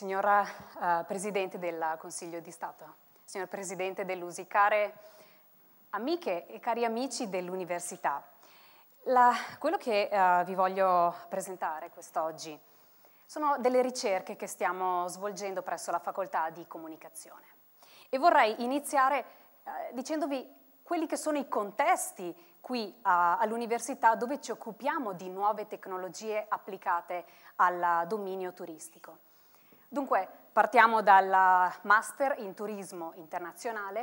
signora uh, Presidente del Consiglio di Stato, signor Presidente dell'USI, care amiche e cari amici dell'Università, quello che uh, vi voglio presentare quest'oggi sono delle ricerche che stiamo svolgendo presso la Facoltà di Comunicazione e vorrei iniziare uh, dicendovi quelli che sono i contesti qui all'università dove ci occupiamo di nuove tecnologie applicate al dominio turistico. Dunque, partiamo dal Master in Turismo Internazionale,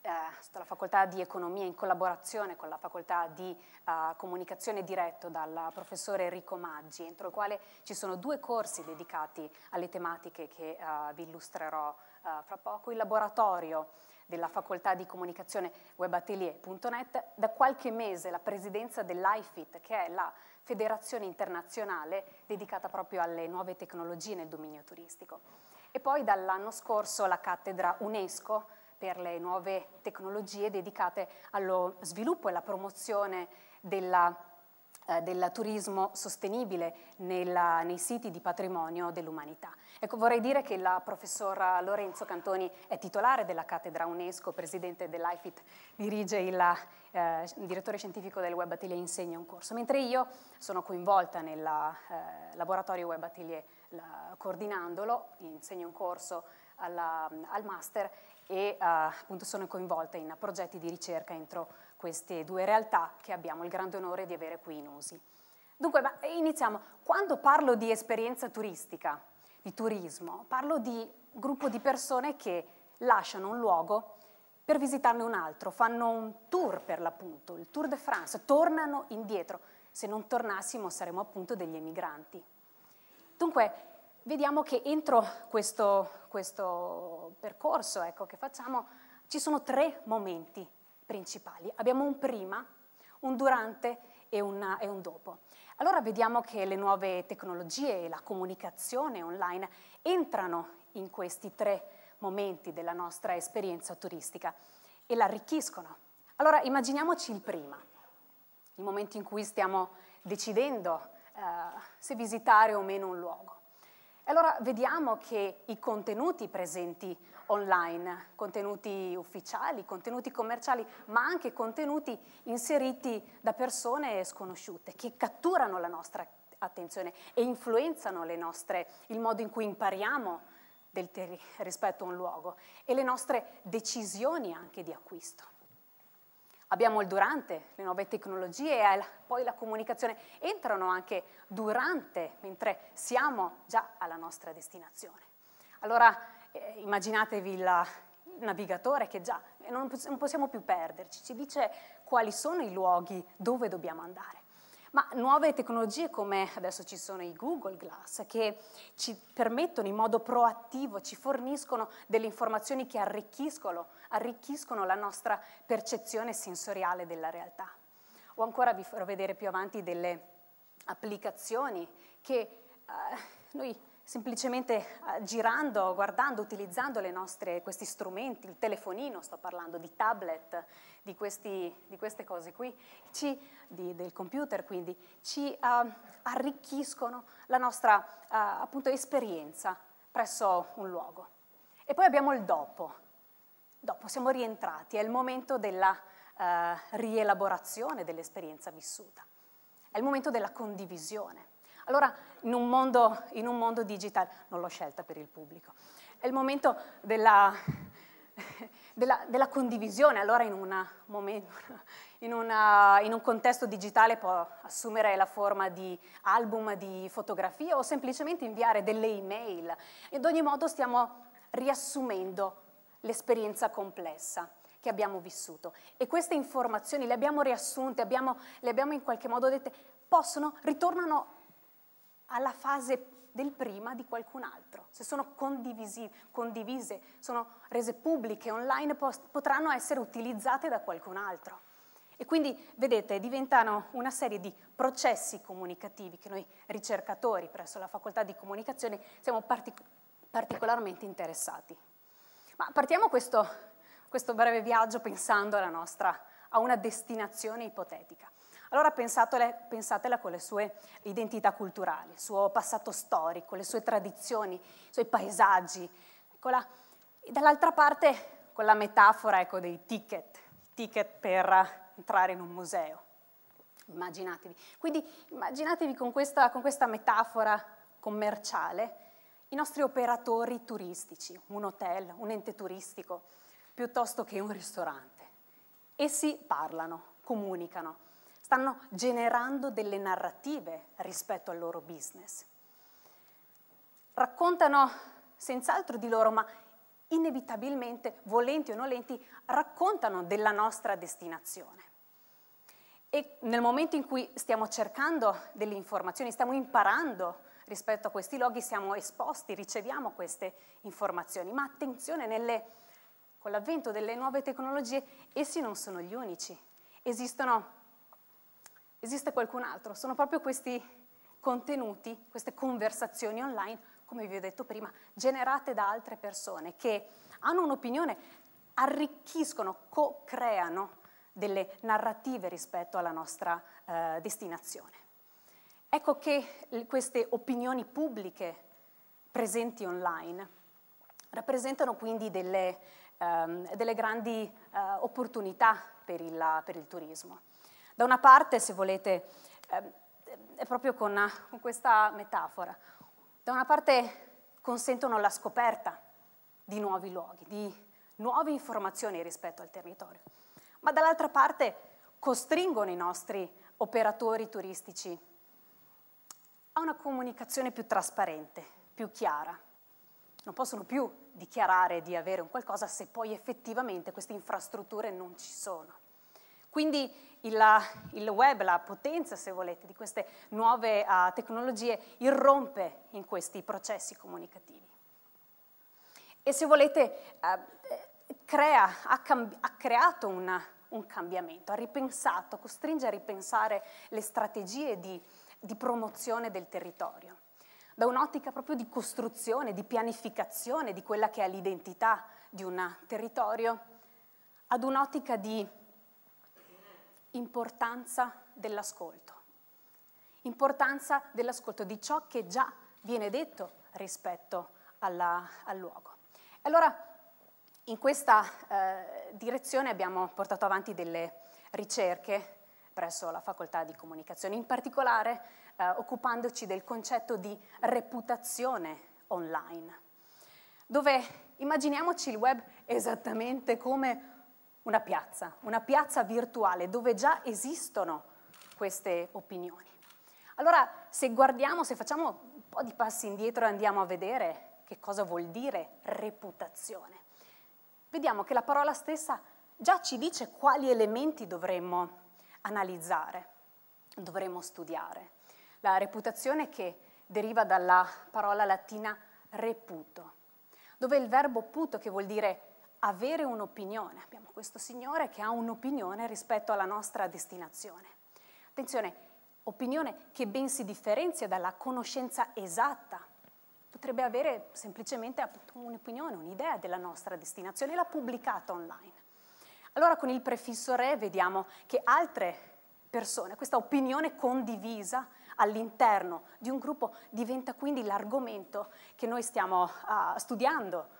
eh, dalla Facoltà di Economia in collaborazione con la Facoltà di eh, Comunicazione diretto dal professore Enrico Maggi, entro il quale ci sono due corsi dedicati alle tematiche che eh, vi illustrerò eh, fra poco, il laboratorio della facoltà di comunicazione webatelier.net, da qualche mese la presidenza dell'IFIT, che è la federazione internazionale dedicata proprio alle nuove tecnologie nel dominio turistico. E poi dall'anno scorso la cattedra UNESCO per le nuove tecnologie dedicate allo sviluppo e alla promozione della eh, del turismo sostenibile nella, nei siti di patrimonio dell'umanità. Ecco, vorrei dire che la professora Lorenzo Cantoni è titolare della cattedra UNESCO, presidente dell'IFIT, dirige il eh, direttore scientifico del Web Atelier e insegna un corso, mentre io sono coinvolta nel eh, laboratorio Web Atelier la, coordinandolo, insegno un corso alla, al master e eh, appunto sono coinvolta in progetti di ricerca entro queste due realtà che abbiamo il grande onore di avere qui in Usi. Dunque, iniziamo. Quando parlo di esperienza turistica, di turismo, parlo di gruppo di persone che lasciano un luogo per visitarne un altro, fanno un tour per l'appunto, il Tour de France, tornano indietro. Se non tornassimo saremmo appunto degli emigranti. Dunque, vediamo che entro questo, questo percorso ecco, che facciamo ci sono tre momenti principali. Abbiamo un prima, un durante e, una, e un dopo. Allora vediamo che le nuove tecnologie e la comunicazione online entrano in questi tre momenti della nostra esperienza turistica e l'arricchiscono. Allora immaginiamoci il prima, il momento in cui stiamo decidendo eh, se visitare o meno un luogo. Allora vediamo che i contenuti presenti online, contenuti ufficiali, contenuti commerciali, ma anche contenuti inseriti da persone sconosciute che catturano la nostra attenzione e influenzano nostre, il modo in cui impariamo del rispetto a un luogo e le nostre decisioni anche di acquisto. Abbiamo il durante, le nuove tecnologie e poi la comunicazione entrano anche durante, mentre siamo già alla nostra destinazione. Allora eh, immaginatevi il navigatore che già eh, non, non possiamo più perderci, ci dice quali sono i luoghi dove dobbiamo andare. Ma nuove tecnologie come adesso ci sono i Google Glass che ci permettono in modo proattivo, ci forniscono delle informazioni che arricchiscono, arricchiscono la nostra percezione sensoriale della realtà. O ancora vi farò vedere più avanti delle applicazioni che eh, noi semplicemente eh, girando, guardando, utilizzando nostre, questi strumenti, il telefonino, sto parlando di tablet, di, questi, di queste cose qui, ci, di, del computer quindi, ci uh, arricchiscono la nostra uh, appunto, esperienza presso un luogo. E poi abbiamo il dopo. Dopo siamo rientrati, è il momento della uh, rielaborazione dell'esperienza vissuta, è il momento della condivisione. Allora, in un mondo, in un mondo digitale, non l'ho scelta per il pubblico, è il momento della, della, della condivisione, allora in, una, in, una, in un contesto digitale può assumere la forma di album di fotografie o semplicemente inviare delle email. Ed ogni modo stiamo riassumendo l'esperienza complessa che abbiamo vissuto. E queste informazioni le abbiamo riassunte, abbiamo, le abbiamo in qualche modo dette, possono, ritornano alla fase del prima di qualcun altro. Se sono condivise, sono rese pubbliche online, potranno essere utilizzate da qualcun altro. E quindi, vedete, diventano una serie di processi comunicativi che noi ricercatori presso la facoltà di comunicazione siamo partic particolarmente interessati. Ma partiamo questo, questo breve viaggio pensando nostra, a una destinazione ipotetica. Allora pensatela con le sue identità culturali, il suo passato storico, le sue tradizioni, i suoi paesaggi. Eccola. E dall'altra parte con la metafora ecco, dei ticket, ticket per entrare in un museo. Immaginatevi. Quindi immaginatevi con questa, con questa metafora commerciale i nostri operatori turistici, un hotel, un ente turistico, piuttosto che un ristorante. Essi parlano, comunicano stanno generando delle narrative rispetto al loro business. Raccontano senz'altro di loro, ma inevitabilmente, volenti o nolenti, raccontano della nostra destinazione. E nel momento in cui stiamo cercando delle informazioni, stiamo imparando rispetto a questi loghi, siamo esposti, riceviamo queste informazioni. Ma attenzione, nelle, con l'avvento delle nuove tecnologie, essi non sono gli unici. Esistono esiste qualcun altro, sono proprio questi contenuti, queste conversazioni online, come vi ho detto prima, generate da altre persone che hanno un'opinione, arricchiscono, co-creano delle narrative rispetto alla nostra eh, destinazione. Ecco che queste opinioni pubbliche presenti online rappresentano quindi delle, ehm, delle grandi eh, opportunità per il, per il turismo. Da una parte, se volete, ehm, è proprio con questa metafora, da una parte consentono la scoperta di nuovi luoghi, di nuove informazioni rispetto al territorio, ma dall'altra parte costringono i nostri operatori turistici a una comunicazione più trasparente, più chiara. Non possono più dichiarare di avere un qualcosa se poi effettivamente queste infrastrutture non ci sono. Quindi il, il web, la potenza, se volete, di queste nuove uh, tecnologie irrompe in questi processi comunicativi. E se volete, uh, crea, ha, ha, creato una, un cambiamento, ha ripensato, costringe a ripensare le strategie di, di promozione del territorio, da un'ottica proprio di costruzione, di pianificazione di quella che è l'identità di un territorio, ad un'ottica di importanza dell'ascolto, importanza dell'ascolto di ciò che già viene detto rispetto alla, al luogo. Allora, in questa eh, direzione abbiamo portato avanti delle ricerche presso la facoltà di comunicazione, in particolare eh, occupandoci del concetto di reputazione online, dove immaginiamoci il web esattamente come una piazza, una piazza virtuale dove già esistono queste opinioni. Allora, se guardiamo, se facciamo un po' di passi indietro e andiamo a vedere che cosa vuol dire reputazione, vediamo che la parola stessa già ci dice quali elementi dovremmo analizzare, dovremmo studiare. La reputazione che deriva dalla parola latina reputo, dove il verbo puto, che vuol dire avere un'opinione. Abbiamo questo signore che ha un'opinione rispetto alla nostra destinazione. Attenzione, opinione che ben si differenzia dalla conoscenza esatta. Potrebbe avere semplicemente un'opinione, un'idea della nostra destinazione, l'ha pubblicata online. Allora con il prefisso re vediamo che altre persone, questa opinione condivisa all'interno di un gruppo diventa quindi l'argomento che noi stiamo uh, studiando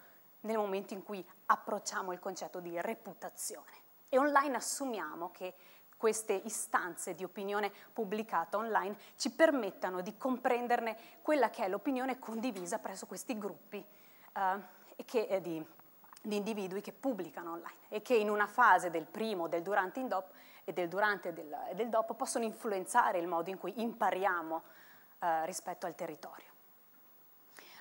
nel momento in cui approcciamo il concetto di reputazione. E online assumiamo che queste istanze di opinione pubblicata online ci permettano di comprenderne quella che è l'opinione condivisa presso questi gruppi eh, che, di, di, individui che pubblicano online e che in una fase del primo, del durante, in dop, e del durante e del, del dopo possono influenzare il modo in cui impariamo eh, rispetto al territorio.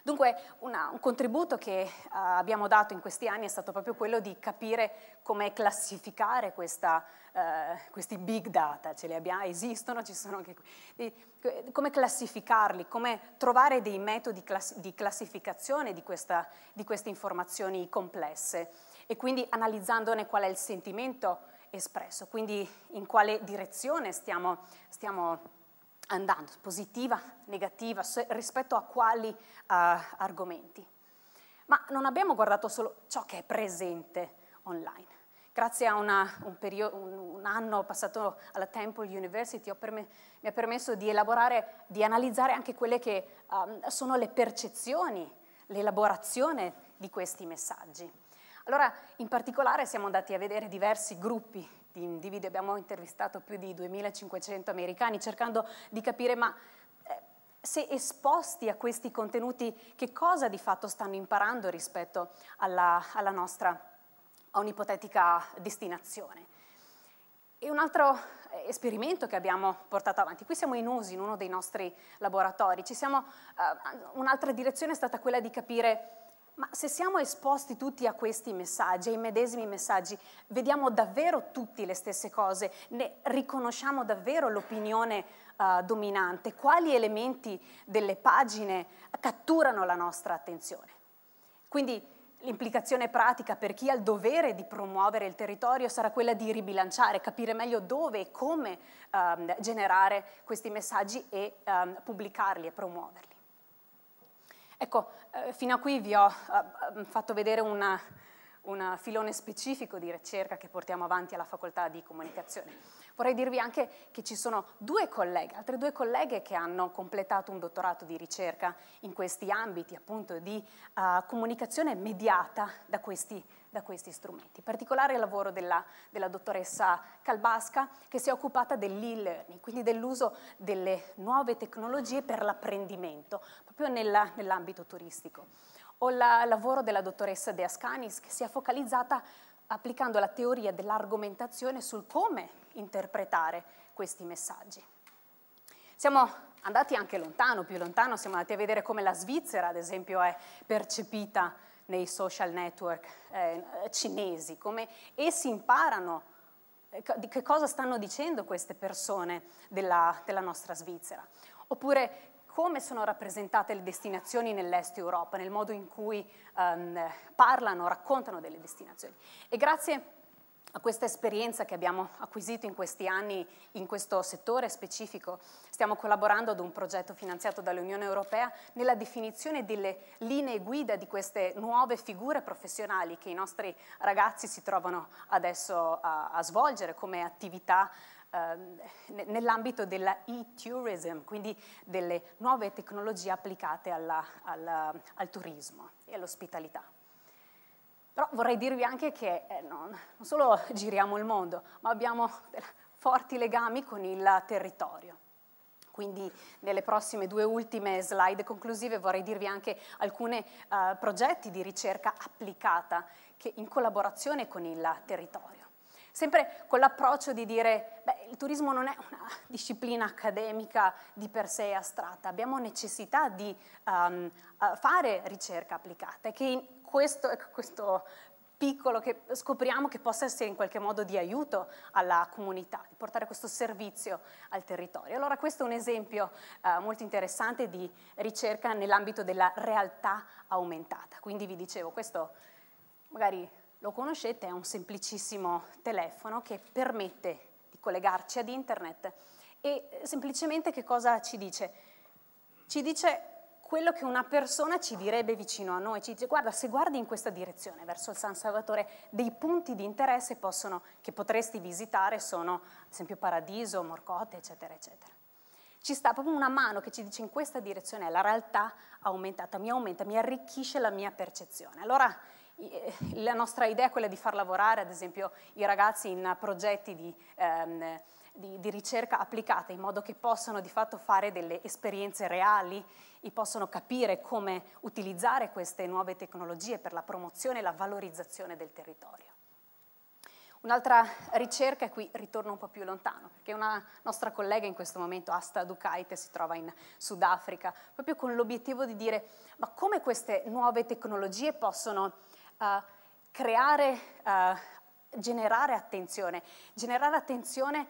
Dunque una, un contributo che uh, abbiamo dato in questi anni è stato proprio quello di capire come classificare questa, uh, questi big data, ce li abbiamo, esistono, ci sono anche qui, come classificarli, come trovare dei metodi class di classificazione di, questa, di queste informazioni complesse e quindi analizzandone qual è il sentimento espresso, quindi in quale direzione stiamo, stiamo andando, positiva, negativa, rispetto a quali uh, argomenti. Ma non abbiamo guardato solo ciò che è presente online. Grazie a una, un, periodo, un, un, anno passato alla Temple University perme, mi ha permesso di elaborare, di analizzare anche quelle che um, sono le percezioni, l'elaborazione di questi messaggi. Allora, in particolare siamo andati a vedere diversi gruppi di individui, abbiamo intervistato più di 2500 americani cercando di capire ma eh, se esposti a questi contenuti che cosa di fatto stanno imparando rispetto alla, alla nostra a un'ipotetica destinazione. E un altro eh, esperimento che abbiamo portato avanti, qui siamo in uso in uno dei nostri laboratori, siamo, uh, un'altra direzione è stata quella di capire ma se siamo esposti tutti a questi messaggi, ai medesimi messaggi, vediamo davvero tutti le stesse cose, ne riconosciamo davvero l'opinione uh, dominante, quali elementi delle pagine catturano la nostra attenzione. Quindi l'implicazione pratica per chi ha il dovere di promuovere il territorio sarà quella di ribilanciare, capire meglio dove e come um, generare questi messaggi e um, pubblicarli e promuoverli. Ecco, eh, fino a qui vi ho eh, mm, fatto vedere un filone specifico di ricerca che portiamo avanti alla facoltà di comunicazione. Vorrei dirvi anche che ci sono due colleghe, altre due colleghe che hanno completato un dottorato di ricerca in questi ambiti appunto di eh, comunicazione mediata da questi da questi strumenti. In Particolare il lavoro della, della dottoressa Calbasca che si è occupata dell'e-learning, quindi dell'uso delle nuove tecnologie per l'apprendimento, proprio nell'ambito turistico. O il la, lavoro della dottoressa De Ascanis che si è focalizzata applicando la teoria dell'argomentazione sul come interpretare questi messaggi. Siamo andati anche lontano, più lontano, siamo andati a vedere come la Svizzera, ad esempio, è percepita nei social network eh, cinesi, come essi imparano eh, di che cosa stanno dicendo queste persone della, della nostra Svizzera. Oppure come sono rappresentate le destinazioni nell'est Europa, nel modo in cui um, parlano, raccontano delle destinazioni. E grazie a questa esperienza che abbiamo acquisito in questi anni in questo settore specifico. Stiamo collaborando ad un progetto finanziato dall'Unione Europea nella definizione delle linee guida di queste nuove figure professionali che i nostri ragazzi si trovano adesso a, a svolgere come attività ehm, nell'ambito della e-tourism, quindi delle nuove tecnologie applicate alla, alla, al turismo e all'ospitalità. Però vorrei dirvi anche che eh, non, non solo giriamo il mondo, ma abbiamo forti legami con il territorio. Quindi nelle prossime due ultime slide conclusive vorrei dirvi anche alcuni eh, progetti di ricerca applicata che, in collaborazione con il territorio. Sempre con l'approccio di dire, beh, il turismo non è una disciplina accademica di per sé astratta, abbiamo necessità di um, fare ricerca applicata e che in questo, ecco, questo piccolo che scopriamo che possa essere in qualche modo di aiuto alla comunità, di portare questo servizio al territorio. Allora questo è un esempio eh, molto interessante di ricerca nell'ambito della realtà aumentata. Quindi vi dicevo, questo magari lo conoscete, è un semplicissimo telefono che permette di collegarci ad internet e eh, semplicemente che cosa ci dice? Ci dice quello che una persona ci direbbe vicino a noi, ci dice guarda se guardi in questa direzione verso il San Salvatore dei punti di interesse possono, che potresti visitare sono ad esempio Paradiso, Morcote eccetera eccetera. Ci sta proprio una mano che ci dice in questa direzione la realtà aumentata, mi aumenta, mi arricchisce la mia percezione. Allora eh, la nostra idea è quella di far lavorare ad esempio i ragazzi in progetti di, ehm, di, di ricerca applicata in modo che possano di fatto fare delle esperienze reali e possano capire come utilizzare queste nuove tecnologie per la promozione e la valorizzazione del territorio. Un'altra ricerca, e qui ritorno un po' più lontano, perché una nostra collega in questo momento, Asta Dukaite, si trova in Sudafrica, proprio con l'obiettivo di dire ma come queste nuove tecnologie possono uh, creare, uh, generare attenzione, generare attenzione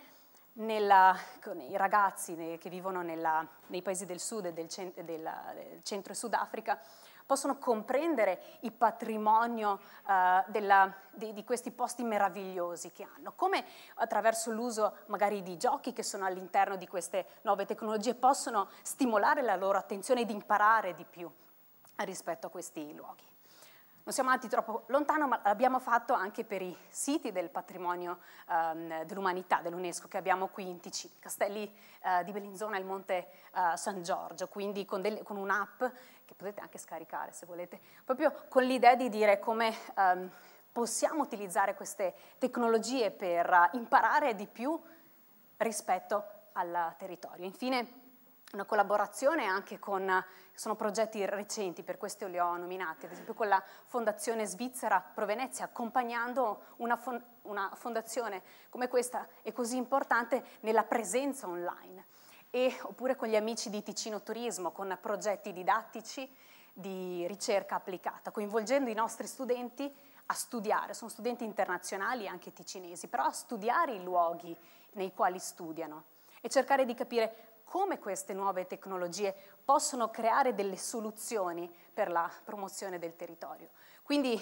nella, con i ragazzi nei, che vivono nella, nei paesi del sud e del, cent del, del centro e sud Africa, possono comprendere il patrimonio uh, della, di, di, questi posti meravigliosi che hanno, come attraverso l'uso magari di giochi che sono all'interno di queste nuove tecnologie possono stimolare la loro attenzione ed imparare di più rispetto a questi luoghi non siamo andati troppo lontano, ma l'abbiamo fatto anche per i siti del patrimonio um, dell'umanità dell'UNESCO che abbiamo qui in Ticino, Castelli uh, di Bellinzona e il Monte uh, San Giorgio, quindi con, con un'app che potete anche scaricare se volete, proprio con l'idea di dire come um, possiamo utilizzare queste tecnologie per uh, imparare di più rispetto al territorio. Infine, una collaborazione anche con, sono progetti recenti, per questo li ho nominati, ad esempio con la Fondazione Svizzera Provenezia, accompagnando una, fond una fondazione come questa è così importante nella presenza online. E, oppure con gli amici di Ticino Turismo, con progetti didattici di ricerca applicata, coinvolgendo i nostri studenti a studiare, sono studenti internazionali anche ticinesi, però a studiare i luoghi nei quali studiano e cercare di capire come queste nuove tecnologie possono creare delle soluzioni per la promozione del territorio. Quindi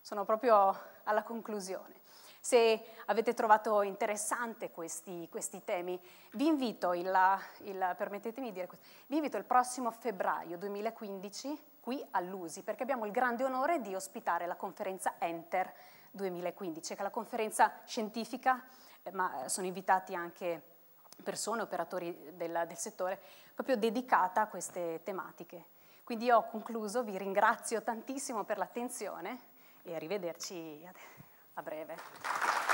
sono proprio alla conclusione. Se avete trovato interessante questi, questi temi, vi invito il, il, permettetemi di dire questo, vi invito il prossimo febbraio 2015 qui all'USI, perché abbiamo il grande onore di ospitare la conferenza Enter 2015, che è la conferenza scientifica, eh, ma sono invitati anche persone, operatori della, del settore, proprio dedicata a queste tematiche. Quindi io ho concluso, vi ringrazio tantissimo per l'attenzione e arrivederci a breve.